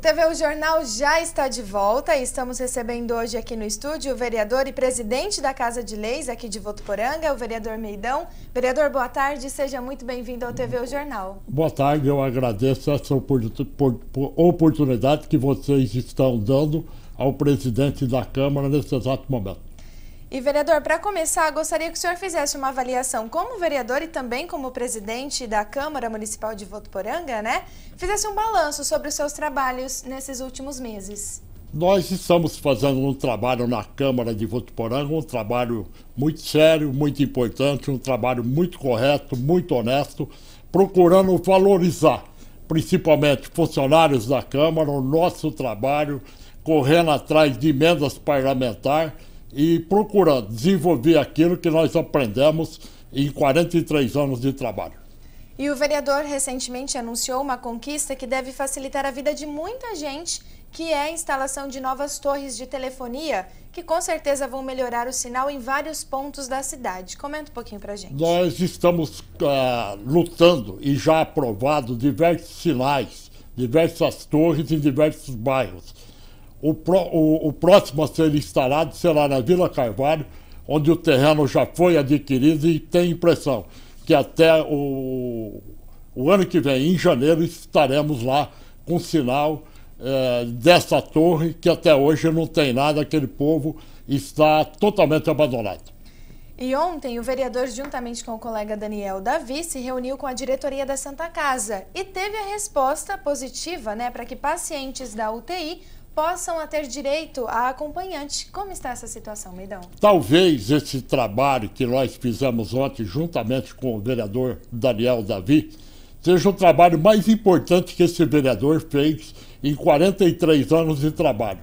TV O Jornal já está de volta e estamos recebendo hoje aqui no estúdio o vereador e presidente da Casa de Leis aqui de Votuporanga, o vereador Meidão. Vereador, boa tarde, seja muito bem-vindo ao TV O Jornal. Boa tarde, eu agradeço essa oportunidade que vocês estão dando ao presidente da Câmara nesse exato momento. E, vereador, para começar, gostaria que o senhor fizesse uma avaliação como vereador e também como presidente da Câmara Municipal de Votuporanga, né? Fizesse um balanço sobre os seus trabalhos nesses últimos meses. Nós estamos fazendo um trabalho na Câmara de Votuporanga, um trabalho muito sério, muito importante, um trabalho muito correto, muito honesto, procurando valorizar, principalmente funcionários da Câmara, o nosso trabalho, correndo atrás de emendas parlamentares e procura desenvolver aquilo que nós aprendemos em 43 anos de trabalho. E o vereador recentemente anunciou uma conquista que deve facilitar a vida de muita gente, que é a instalação de novas torres de telefonia, que com certeza vão melhorar o sinal em vários pontos da cidade. Comenta um pouquinho a gente. Nós estamos ah, lutando e já aprovado diversos sinais, diversas torres em diversos bairros o, pro, o, o próximo a ser instalado será na Vila Carvalho, onde o terreno já foi adquirido e tem impressão que até o, o ano que vem, em janeiro, estaremos lá com sinal eh, dessa torre que até hoje não tem nada, aquele povo está totalmente abandonado. E ontem, o vereador, juntamente com o colega Daniel Davi, se reuniu com a diretoria da Santa Casa e teve a resposta positiva né, para que pacientes da UTI possam ter direito a acompanhante. Como está essa situação, Meidão? Talvez esse trabalho que nós fizemos ontem, juntamente com o vereador Daniel Davi, seja o trabalho mais importante que esse vereador fez em 43 anos de trabalho,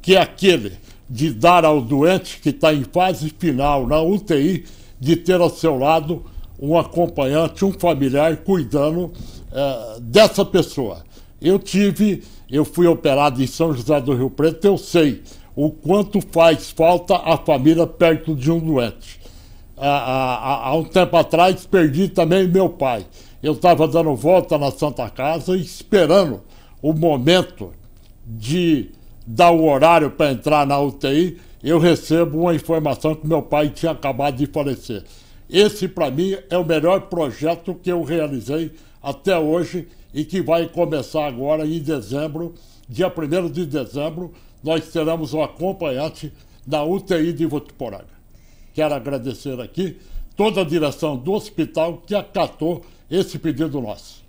que é aquele de dar ao doente que está em fase final na UTI de ter ao seu lado um acompanhante, um familiar cuidando eh, dessa pessoa. Eu tive, eu fui operado em São José do Rio Preto, eu sei o quanto faz falta a família perto de um doente. Há, há um tempo atrás perdi também meu pai. Eu estava dando volta na Santa Casa esperando o momento de dar o horário para entrar na UTI. Eu recebo uma informação que meu pai tinha acabado de falecer. Esse, para mim, é o melhor projeto que eu realizei até hoje e que vai começar agora em dezembro, dia 1 de dezembro, nós teremos um acompanhante da UTI de Votuporaga. Quero agradecer aqui toda a direção do hospital que acatou esse pedido nosso.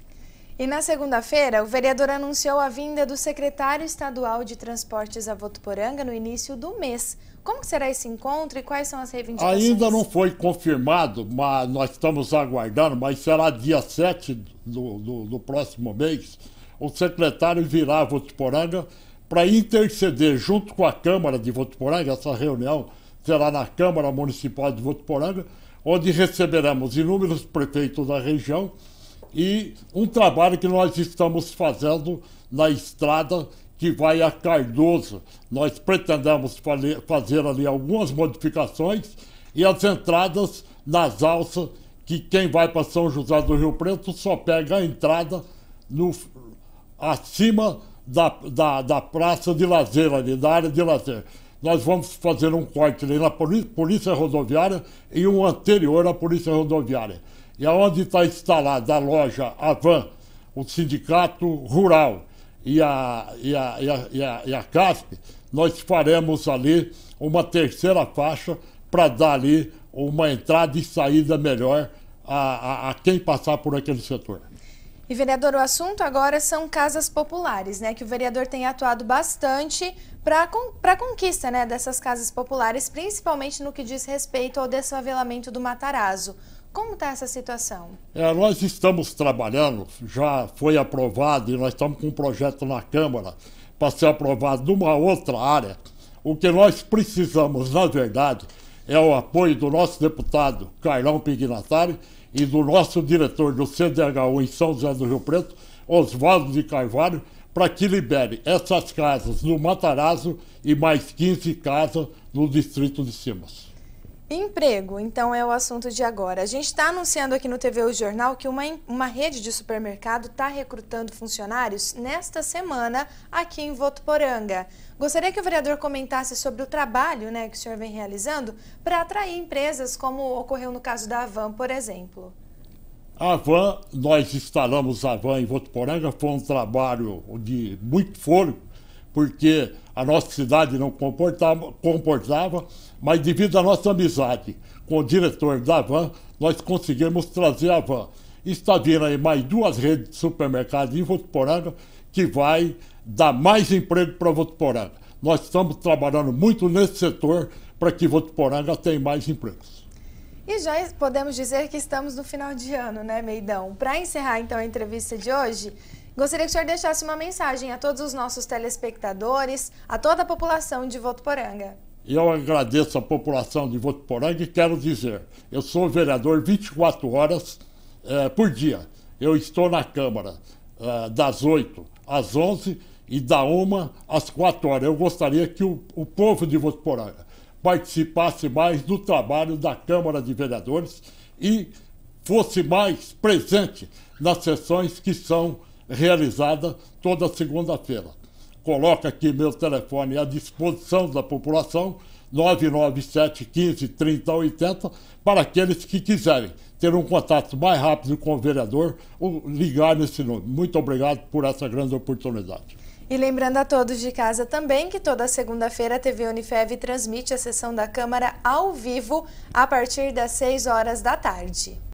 E na segunda-feira, o vereador anunciou a vinda do secretário estadual de Transportes a Votuporanga no início do mês. Como será esse encontro e quais são as reivindicações? Ainda não foi confirmado, mas nós estamos aguardando, mas será dia 7 do, do, do próximo mês. O secretário virá a Votuporanga para interceder junto com a Câmara de Votuporanga. Essa reunião será na Câmara Municipal de Votuporanga, onde receberemos inúmeros prefeitos da região e um trabalho que nós estamos fazendo na estrada que vai a Cardoso. Nós pretendemos fazer ali algumas modificações e as entradas nas alças, que quem vai para São José do Rio Preto só pega a entrada no, acima da, da, da praça de lazer ali, da área de lazer. Nós vamos fazer um corte ali na Polícia Rodoviária e um anterior à Polícia Rodoviária. E aonde está instalada a loja Avan, o Sindicato Rural e a, e a, e a, e a, e a CASP, nós faremos ali uma terceira faixa para dar ali uma entrada e saída melhor a, a, a quem passar por aquele setor. E, vereador, o assunto agora são casas populares, né? Que o vereador tem atuado bastante para a conquista né, dessas casas populares, principalmente no que diz respeito ao desfavelamento do Matarazzo. Como está essa situação? É, nós estamos trabalhando, já foi aprovado e nós estamos com um projeto na Câmara para ser aprovado numa outra área. O que nós precisamos, na verdade, é o apoio do nosso deputado Carlão Pignatari e do nosso diretor do CDHU em São José do Rio Preto, Oswaldo de Carvalho, para que libere essas casas no Matarazzo e mais 15 casas no distrito de Simas. Emprego, então é o assunto de agora. A gente está anunciando aqui no TV O Jornal que uma, uma rede de supermercado está recrutando funcionários nesta semana aqui em Votuporanga. Gostaria que o vereador comentasse sobre o trabalho né, que o senhor vem realizando para atrair empresas, como ocorreu no caso da Avan, por exemplo. A Avan, nós instalamos a Avan em Votuporanga, foi um trabalho de muito fôlego, porque a nossa cidade não comportava, comportava, mas devido à nossa amizade com o diretor da van, nós conseguimos trazer a van. Está vindo aí mais duas redes de supermercados em Votuporanga que vai dar mais emprego para Votuporanga. Nós estamos trabalhando muito nesse setor para que Votuporanga tenha mais empregos. E já podemos dizer que estamos no final de ano, né, Meidão? Para encerrar então a entrevista de hoje, Gostaria que o senhor deixasse uma mensagem a todos os nossos telespectadores, a toda a população de Votuporanga. Eu agradeço a população de Votuporanga e quero dizer, eu sou vereador 24 horas eh, por dia. Eu estou na Câmara eh, das 8 às 11 e da 1 às 4 horas. Eu gostaria que o, o povo de Votuporanga participasse mais do trabalho da Câmara de Vereadores e fosse mais presente nas sessões que são realizada toda segunda-feira. Coloca aqui meu telefone à disposição da população, 997 15 30 80, para aqueles que quiserem ter um contato mais rápido com o vereador ou ligar nesse número. Muito obrigado por essa grande oportunidade. E lembrando a todos de casa também que toda segunda-feira a TV Unifev transmite a sessão da Câmara ao vivo a partir das 6 horas da tarde.